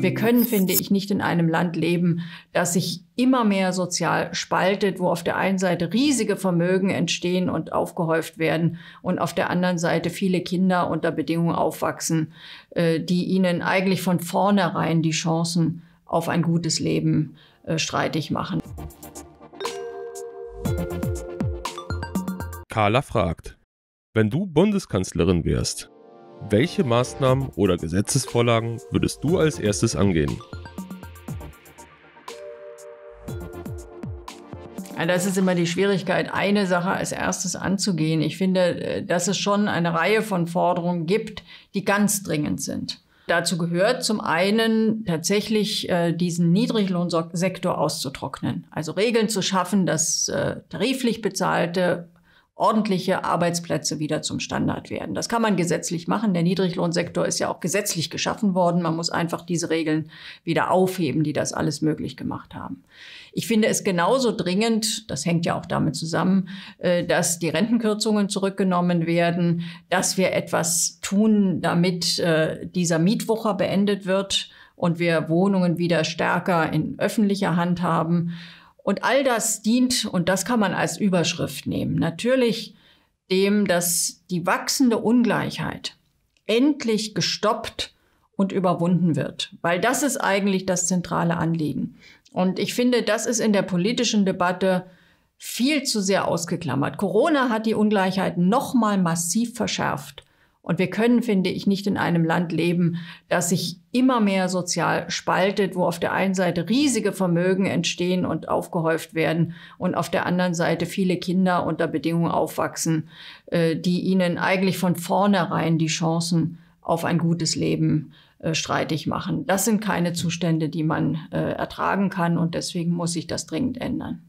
Wir können, finde ich, nicht in einem Land leben, das sich immer mehr sozial spaltet, wo auf der einen Seite riesige Vermögen entstehen und aufgehäuft werden und auf der anderen Seite viele Kinder unter Bedingungen aufwachsen, äh, die ihnen eigentlich von vornherein die Chancen auf ein gutes Leben äh, streitig machen. Carla fragt, wenn du Bundeskanzlerin wärst, welche Maßnahmen oder Gesetzesvorlagen würdest du als erstes angehen? Das ist immer die Schwierigkeit, eine Sache als erstes anzugehen. Ich finde, äh, dass es schon eine Reihe von Forderungen gibt, die ganz dringend sind. Dazu gehört zum einen tatsächlich äh, diesen Niedriglohnsektor auszutrocknen, also Regeln zu schaffen, dass äh, tariflich bezahlte ordentliche Arbeitsplätze wieder zum Standard werden. Das kann man gesetzlich machen. Der Niedriglohnsektor ist ja auch gesetzlich geschaffen worden. Man muss einfach diese Regeln wieder aufheben, die das alles möglich gemacht haben. Ich finde es genauso dringend, das hängt ja auch damit zusammen, äh, dass die Rentenkürzungen zurückgenommen werden, dass wir etwas tun, damit äh, dieser Mietwocher beendet wird und wir Wohnungen wieder stärker in öffentlicher Hand haben. Und all das dient, und das kann man als Überschrift nehmen, natürlich dem, dass die wachsende Ungleichheit endlich gestoppt und überwunden wird. Weil das ist eigentlich das zentrale Anliegen. Und ich finde, das ist in der politischen Debatte viel zu sehr ausgeklammert. Corona hat die Ungleichheit noch mal massiv verschärft. Und wir können, finde ich, nicht in einem Land leben, das sich immer mehr sozial spaltet, wo auf der einen Seite riesige Vermögen entstehen und aufgehäuft werden und auf der anderen Seite viele Kinder unter Bedingungen aufwachsen, äh, die ihnen eigentlich von vornherein die Chancen auf ein gutes Leben äh, streitig machen. Das sind keine Zustände, die man äh, ertragen kann und deswegen muss sich das dringend ändern.